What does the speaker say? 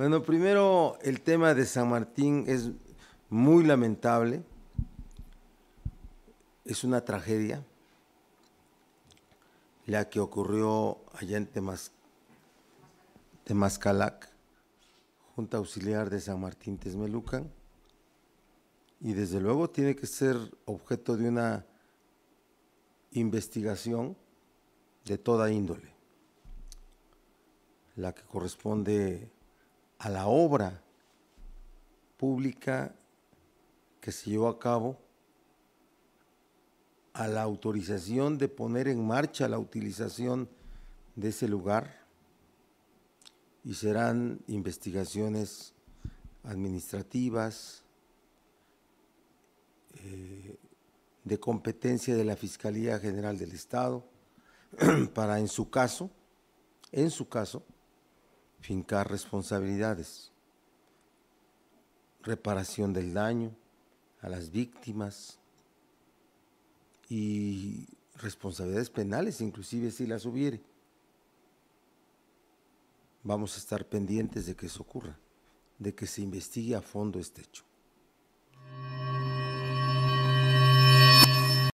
Bueno, primero el tema de San Martín es muy lamentable, es una tragedia la que ocurrió allá en Temascalac, Temazcalac, Junta Auxiliar de San Martín Tezmelucan, y desde luego tiene que ser objeto de una investigación de toda índole, la que corresponde a la obra pública que se llevó a cabo, a la autorización de poner en marcha la utilización de ese lugar y serán investigaciones administrativas eh, de competencia de la Fiscalía General del Estado para en su caso, en su caso, fincar responsabilidades, reparación del daño a las víctimas y responsabilidades penales, inclusive si las hubiere. Vamos a estar pendientes de que eso ocurra, de que se investigue a fondo este hecho.